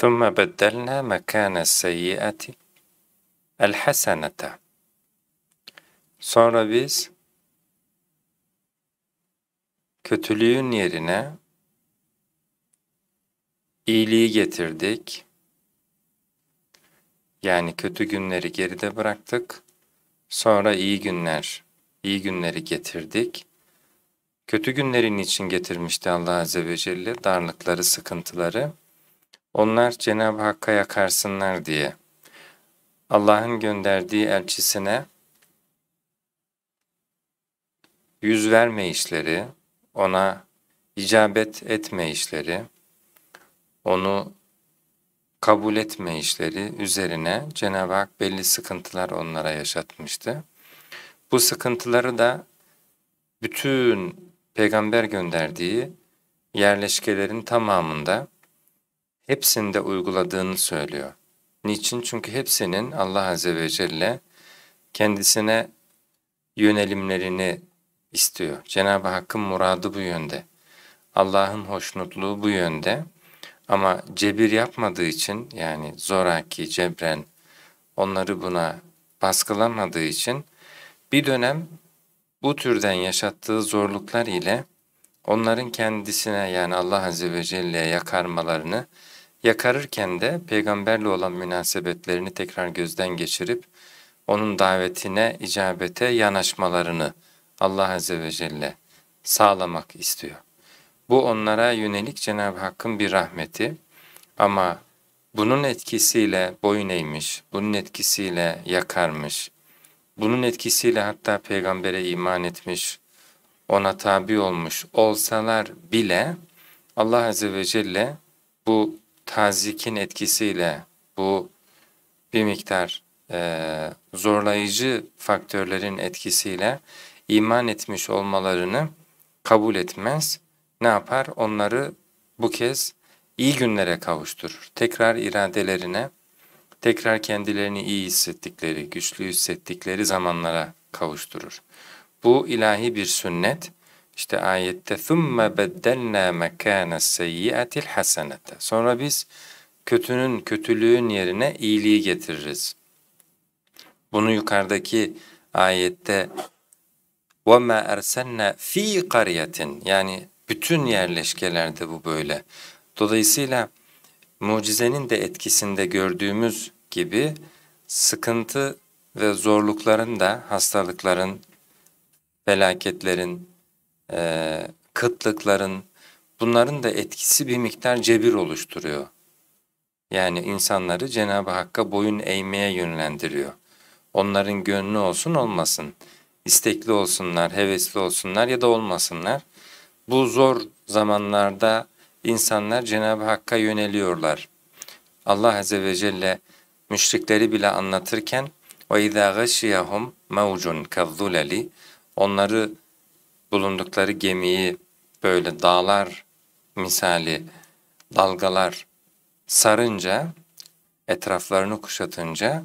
ثم بدلنا مكان السيئة الحسنة Sonra biz kötülüğün yerine iyiliği getirdik. Yani kötü günleri geride bıraktık. Sonra iyi günler, iyi günleri getirdik. Kötü günlerin için getirmişti Allah Azze ve Celle darlıkları, sıkıntıları. Onlar Cenab-ı Hakk'a yakarsınlar diye. Allah'ın gönderdiği elçisine yüz verme işleri, ona icabet etme işleri, onu kabul etme işleri üzerine Cenab-ı Hak belli sıkıntılar onlara yaşatmıştı. Bu sıkıntıları da bütün peygamber gönderdiği yerleşkelerin tamamında hepsinde uyguladığını söylüyor. Niçin? Çünkü hepsinin Allah Azze ve Celle kendisine yönelimlerini istiyor. Cenab-ı Hakk'ın muradı bu yönde. Allah'ın hoşnutluğu bu yönde. Ama cebir yapmadığı için yani zoraki, cebren onları buna baskılamadığı için bir dönem bu türden yaşattığı zorluklar ile onların kendisine yani Allah Azze ve Celle'ye yakarmalarını Yakarırken de peygamberle olan münasebetlerini tekrar gözden geçirip onun davetine icabete yanaşmalarını Allah Azze ve Celle sağlamak istiyor. Bu onlara yönelik Cenab-ı Hakk'ın bir rahmeti ama bunun etkisiyle boyun eğmiş, bunun etkisiyle yakarmış, bunun etkisiyle hatta peygambere iman etmiş, ona tabi olmuş olsalar bile Allah Azze ve Celle bu tazikin etkisiyle bu bir miktar e, zorlayıcı faktörlerin etkisiyle iman etmiş olmalarını kabul etmez. Ne yapar? Onları bu kez iyi günlere kavuşturur. Tekrar iradelerine, tekrar kendilerini iyi hissettikleri, güçlü hissettikleri zamanlara kavuşturur. Bu ilahi bir sünnet. İşte ayette ثُمَّ بَدَّلْنَا مَكَانَ السَّيِّئَةِ الْحَسَنَةَ Sonra biz kötünün, kötülüğün yerine iyiliği getiririz. Bunu yukarıdaki ayette وَمَا اَرْسَلْنَا fi قَرْيَةٍ Yani bütün yerleşkelerde bu böyle. Dolayısıyla mucizenin de etkisinde gördüğümüz gibi sıkıntı ve zorlukların da hastalıkların, felaketlerin, e, kıtlıkların bunların da etkisi bir miktar cebir oluşturuyor. Yani insanları Cenab-ı Hakk'a boyun eğmeye yönlendiriyor. Onların gönlü olsun olmasın, istekli olsunlar, hevesli olsunlar ya da olmasınlar. Bu zor zamanlarda insanlar Cenab-ı Hakk'a yöneliyorlar. Allah Azze ve Celle müşrikleri bile anlatırken وَاِذَا غَشِيَهُمْ مَوْجٌ كَظُّلَلِ Onları bulundukları gemiyi böyle dağlar misali dalgalar sarınca, etraflarını kuşatınca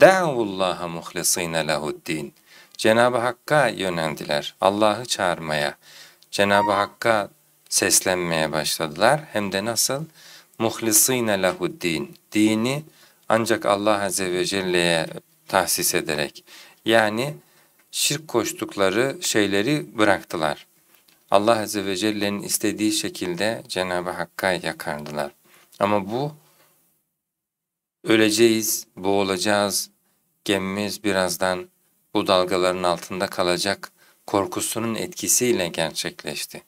Da'ullaha muhlisine din Cenab-ı Hakk'a yöneldiler. Allah'ı çağırmaya, Cenab-ı Hakk'a seslenmeye başladılar. Hem de nasıl? Muhlisine din Dini ancak Allah Azze ve Celle'ye tahsis ederek. Yani şirk koştukları şeyleri bıraktılar. Allah Azze ve Celle'nin istediği şekilde Cenab-ı Hakk'a yakardılar. Ama bu öleceğiz, boğulacağız, gemimiz birazdan bu dalgaların altında kalacak korkusunun etkisiyle gerçekleşti.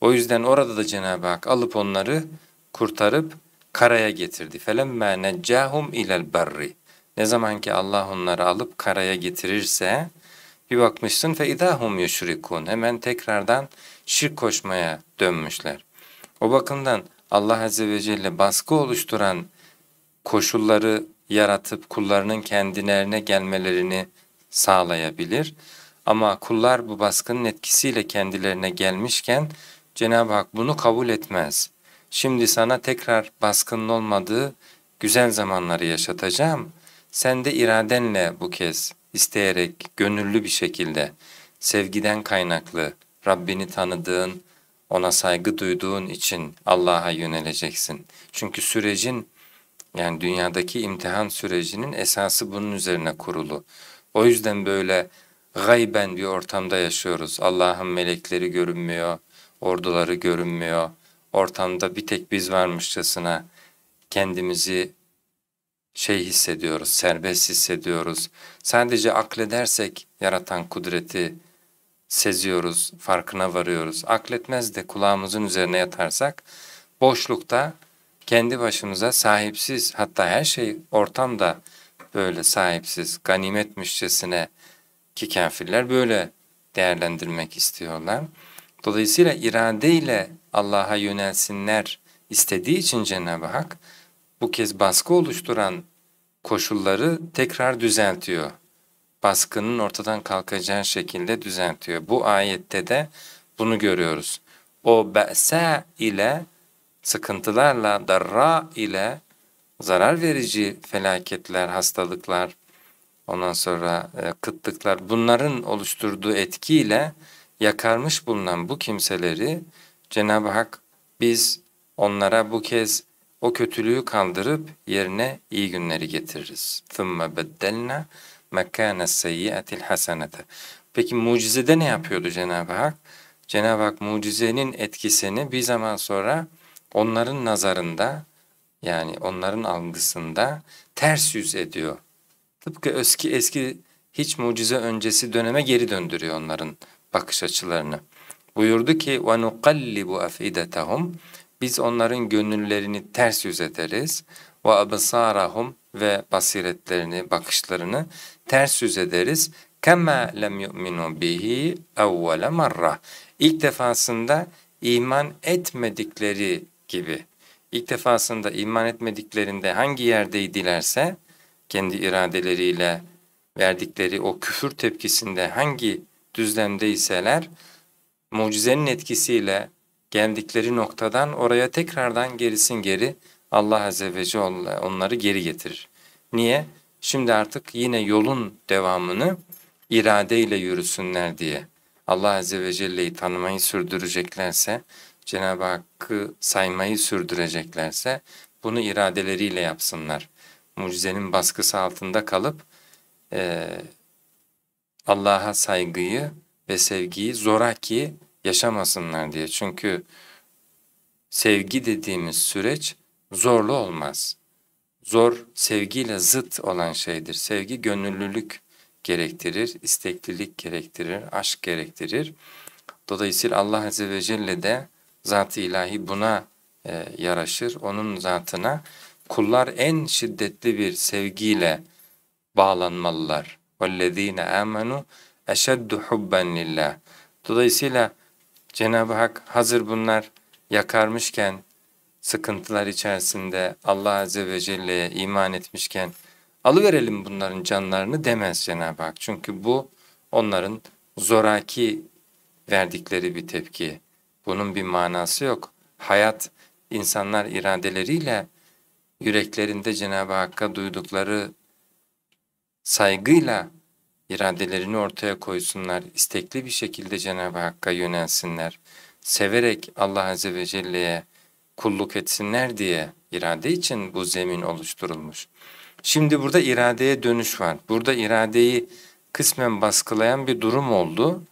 O yüzden orada da Cenab-ı Hak alıp onları kurtarıp karaya getirdi. فَلَمَّا نَجَّاهُمْ ilal الْبَرِّ Ne zaman ki Allah onları alıp karaya getirirse bir bakmışsın fe idahum yüşrikun. Hemen tekrardan şirk koşmaya dönmüşler. O bakımdan Allah Azze ve Celle baskı oluşturan koşulları yaratıp kullarının kendilerine gelmelerini sağlayabilir. Ama kullar bu baskının etkisiyle kendilerine gelmişken Cenab-ı Hak bunu kabul etmez. Şimdi sana tekrar baskının olmadığı güzel zamanları yaşatacağım. Sen de iradenle bu kez isteyerek, gönüllü bir şekilde, sevgiden kaynaklı, Rabbini tanıdığın, ona saygı duyduğun için Allah'a yöneleceksin. Çünkü sürecin, yani dünyadaki imtihan sürecinin esası bunun üzerine kurulu. O yüzden böyle gayben bir ortamda yaşıyoruz. Allah'ın melekleri görünmüyor, orduları görünmüyor. Ortamda bir tek biz varmışçasına kendimizi şey hissediyoruz, serbest hissediyoruz. Sadece akledersek yaratan kudreti seziyoruz, farkına varıyoruz. Akletmez de kulağımızın üzerine yatarsak boşlukta kendi başımıza sahipsiz hatta her şey ortamda böyle sahipsiz ganimetmişçesine ki kafirler böyle değerlendirmek istiyorlar. Dolayısıyla iradeyle Allah'a yönelsinler istediği için Cenab-ı Hak bu kez baskı oluşturan koşulları tekrar düzeltiyor. Baskının ortadan kalkacağı şekilde düzeltiyor. Bu ayette de bunu görüyoruz. O be'se ile sıkıntılarla, darra ile zarar verici felaketler, hastalıklar, ondan sonra e, kıtlıklar bunların oluşturduğu etkiyle yakarmış bulunan bu kimseleri Cenab-ı Hak biz onlara bu kez o kötülüğü kaldırıp yerine iyi günleri getiririz. ثُمَّ بَدَّلْنَا مَكَانَ السَّيِّئَةِ الْحَسَنَةَ Peki mucizede ne yapıyordu Cenab-ı Hak? Cenab-ı Hak mucizenin etkisini bir zaman sonra onların nazarında yani onların algısında ters yüz ediyor. Tıpkı eski eski hiç mucize öncesi döneme geri döndürüyor onların bakış açılarını. Buyurdu ki وَنُقَلِّبُ أَفْئِدَتَهُمْ biz onların gönüllerini ters yüz ederiz. Ve absarahum ve basiretlerini, bakışlarını ters yüz ederiz. Kema lem yu'minu bihi evvele marra. İlk defasında iman etmedikleri gibi. İlk defasında iman etmediklerinde hangi yerdeydilerse kendi iradeleriyle verdikleri o küfür tepkisinde hangi düzlemdeyseler mucizenin etkisiyle geldikleri noktadan oraya tekrardan gerisin geri Allah Azze ve Celle onları geri getirir. Niye? Şimdi artık yine yolun devamını iradeyle yürüsünler diye. Allah Azze ve Celle'yi tanımayı sürdüreceklerse, Cenab-ı Hakk'ı saymayı sürdüreceklerse bunu iradeleriyle yapsınlar. Mucizenin baskısı altında kalıp e, Allah'a saygıyı ve sevgiyi zoraki yaşamasınlar diye. Çünkü sevgi dediğimiz süreç zorlu olmaz. Zor sevgiyle zıt olan şeydir. Sevgi gönüllülük gerektirir, isteklilik gerektirir, aşk gerektirir. Dolayısıyla Allah Azze ve Celle de zat-ı ilahi buna e, yaraşır. Onun zatına kullar en şiddetli bir sevgiyle bağlanmalılar. وَالَّذ۪ينَ آمَنُوا اَشَدُّ حُبَّنْ لِلّٰهِ Dolayısıyla Cenab-ı Hak hazır bunlar yakarmışken, sıkıntılar içerisinde Allah Azze ve Celle'ye iman etmişken alıverelim bunların canlarını demez Cenab-ı Hak. Çünkü bu onların zoraki verdikleri bir tepki. Bunun bir manası yok. Hayat insanlar iradeleriyle yüreklerinde Cenab-ı Hakk'a duydukları saygıyla iradelerini ortaya koysunlar, istekli bir şekilde Cenab-ı Hakk'a yönelsinler, severek Allah Azze ve Celle'ye kulluk etsinler diye irade için bu zemin oluşturulmuş. Şimdi burada iradeye dönüş var. Burada iradeyi kısmen baskılayan bir durum oldu.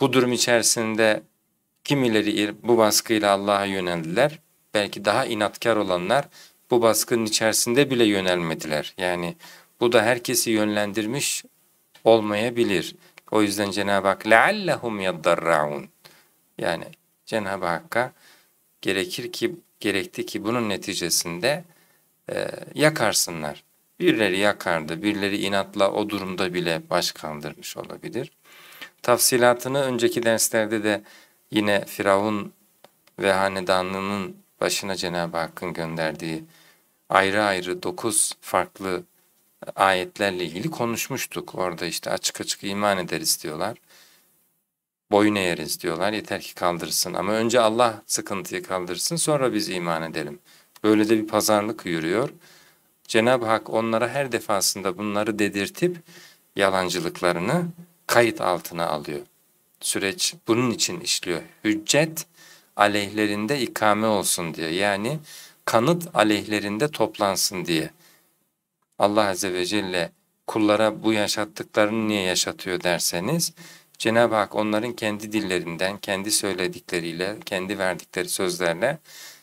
Bu durum içerisinde kimileri bu baskıyla Allah'a yöneldiler. Belki daha inatkar olanlar bu baskının içerisinde bile yönelmediler. Yani bu da herkesi yönlendirmiş olmayabilir. O yüzden Cenab-ı Hak لَعَلَّهُمْ يَضَّرَّعُونَ Yani Cenab-ı Hakk'a gerekir ki gerekti ki bunun neticesinde e, yakarsınlar. Birileri yakardı, birileri inatla o durumda bile baş kaldırmış olabilir. Tafsilatını önceki derslerde de yine Firavun ve hanedanlığının başına Cenab-ı Hakk'ın gönderdiği ayrı ayrı dokuz farklı ayetlerle ilgili konuşmuştuk. Orada işte açık açık iman ederiz diyorlar. Boyun eğeriz diyorlar. Yeter ki kaldırsın. Ama önce Allah sıkıntıyı kaldırsın sonra biz iman edelim. Böyle de bir pazarlık yürüyor. Cenab-ı Hak onlara her defasında bunları dedirtip yalancılıklarını kayıt altına alıyor. Süreç bunun için işliyor. Hüccet aleyhlerinde ikame olsun diye yani kanıt aleyhlerinde toplansın diye. Allah Azze ve Celle kullara bu yaşattıklarını niye yaşatıyor derseniz, Cenab-ı Hak onların kendi dillerinden, kendi söyledikleriyle, kendi verdikleri sözlerle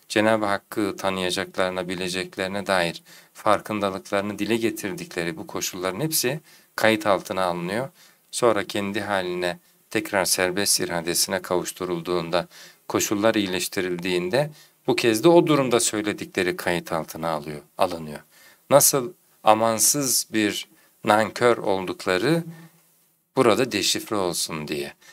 Cenab-ı Hakk'ı tanıyacaklarına, bileceklerine dair farkındalıklarını dile getirdikleri bu koşulların hepsi kayıt altına alınıyor. Sonra kendi haline tekrar serbest iradesine kavuşturulduğunda, koşullar iyileştirildiğinde bu kez de o durumda söyledikleri kayıt altına alıyor, alınıyor. Nasıl amansız bir nankör oldukları burada deşifre olsun diye.